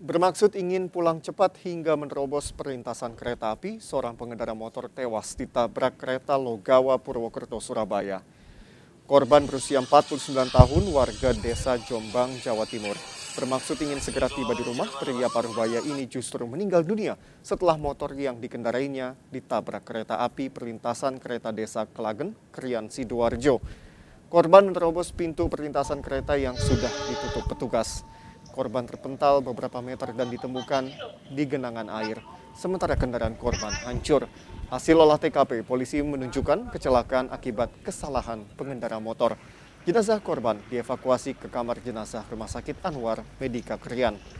Bermaksud ingin pulang cepat hingga menerobos perlintasan kereta api, seorang pengendara motor tewas ditabrak kereta Logawa Purwokerto, Surabaya. Korban berusia 49 tahun, warga desa Jombang, Jawa Timur. Bermaksud ingin segera tiba di rumah, pria parubaya ini justru meninggal dunia setelah motor yang dikendarainya ditabrak kereta api perlintasan kereta desa Kelagen, Krian Sidoarjo. Korban menerobos pintu perlintasan kereta yang sudah ditutup petugas. Korban terpental beberapa meter dan ditemukan di genangan air. Sementara kendaraan korban hancur. Hasil olah TKP, polisi menunjukkan kecelakaan akibat kesalahan pengendara motor. Jenazah korban dievakuasi ke kamar jenazah Rumah Sakit Anwar Medika Krian.